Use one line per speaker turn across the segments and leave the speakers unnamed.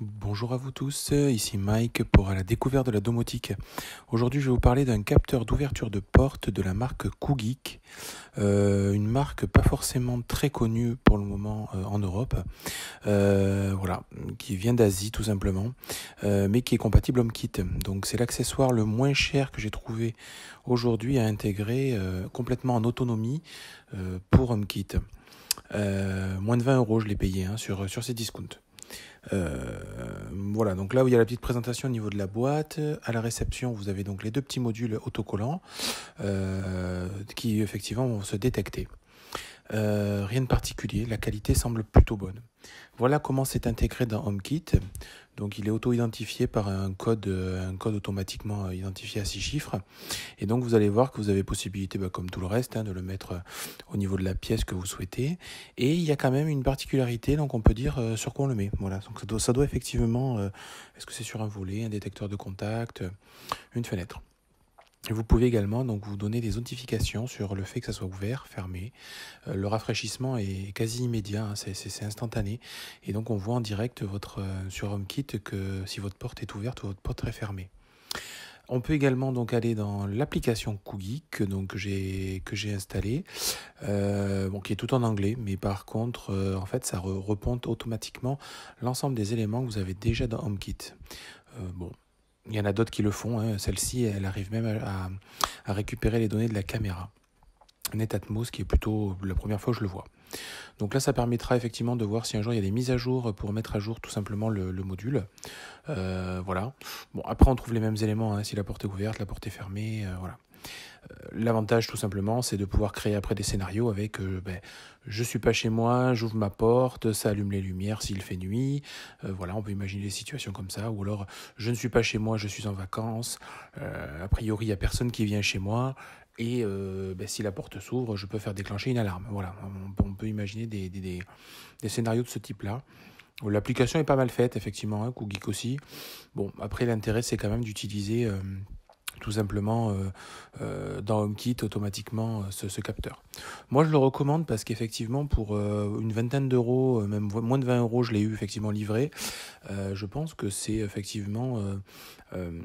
Bonjour à vous tous, ici Mike pour la découverte de la domotique. Aujourd'hui je vais vous parler d'un capteur d'ouverture de porte de la marque Kugik, euh, une marque pas forcément très connue pour le moment euh, en Europe, euh, voilà, qui vient d'Asie tout simplement, mais qui est compatible HomeKit. Donc c'est l'accessoire le moins cher que j'ai trouvé aujourd'hui à intégrer complètement en autonomie pour HomeKit. moins de 20 euros je l'ai payé hein, sur, sur ces discounts. Euh, voilà, donc là où il y a la petite présentation au niveau de la boîte, à la réception, vous avez donc les deux petits modules autocollants euh, qui effectivement vont se détecter. Euh, rien de particulier, la qualité semble plutôt bonne. Voilà comment c'est intégré dans HomeKit. Donc il est auto-identifié par un code, euh, un code automatiquement euh, identifié à six chiffres. Et donc vous allez voir que vous avez possibilité, bah, comme tout le reste, hein, de le mettre euh, au niveau de la pièce que vous souhaitez. Et il y a quand même une particularité, donc on peut dire sur quoi on le met. Voilà, donc ça doit, ça doit effectivement, euh, est-ce que c'est sur un volet, un détecteur de contact, une fenêtre vous pouvez également donc vous donner des notifications sur le fait que ça soit ouvert, fermé. Euh, le rafraîchissement est quasi immédiat, hein, c'est instantané. Et donc on voit en direct euh, sur HomeKit que si votre porte est ouverte ou votre porte est fermée. On peut également donc aller dans l'application Coogeek donc que j'ai que j'ai installée, euh, qui est tout en anglais, mais par contre en fait ça re automatiquement l'ensemble des éléments que vous avez déjà dans HomeKit. bon, il y en a d'autres qui le font. Hein. Celle-ci, elle arrive même à, récupérer les données de la caméra. Netatmos, qui est plutôt la première fois que je le vois. Donc là, ça permettra effectivement de voir si un jour il y a des mises à jour pour mettre à jour tout simplement le, module. Euh, voilà. Bon, après, on trouve les mêmes éléments, hein, si la porte est ouverte, la porte est fermée, euh, voilà. Euh, l'avantage tout simplement, c'est de pouvoir créer après des scénarios avec Je euh, ben, je suis pas chez moi, j'ouvre ma porte, ça allume les lumières s'il fait nuit. Euh, voilà, on peut imaginer des situations comme ça. Ou alors je ne suis pas chez moi, je suis en vacances. a priori, il n'y a personne qui vient chez moi. Et ben, si la porte s'ouvre, je peux faire déclencher une alarme. Voilà, on, peut imaginer des, scénarios de ce type-là. L'application est pas mal faite, effectivement, hein, aussi. Bon, après, l'intérêt, c'est quand même d'utiliser tout simplement euh, euh, dans HomeKit automatiquement euh, ce, ce, capteur. Moi, je le recommande parce qu'effectivement, pour une vingtaine d'euros, même moins de 20 euros, je l'ai eu effectivement livré. Euh, je pense que c'est effectivement euh, euh,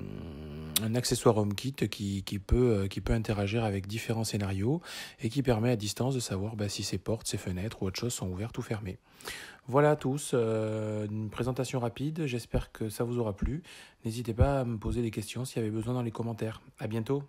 un accessoire HomeKit qui, qui, peut, interagir avec différents scénarios et qui permet à distance de savoir bah, si ses portes, ses fenêtres ou autre chose sont ouvertes ou fermées. Voilà à tous, une présentation rapide, j'espère que ça vous aura plu. N'hésitez pas à me poser des questions s'il y avait besoin dans les commentaires. À bientôt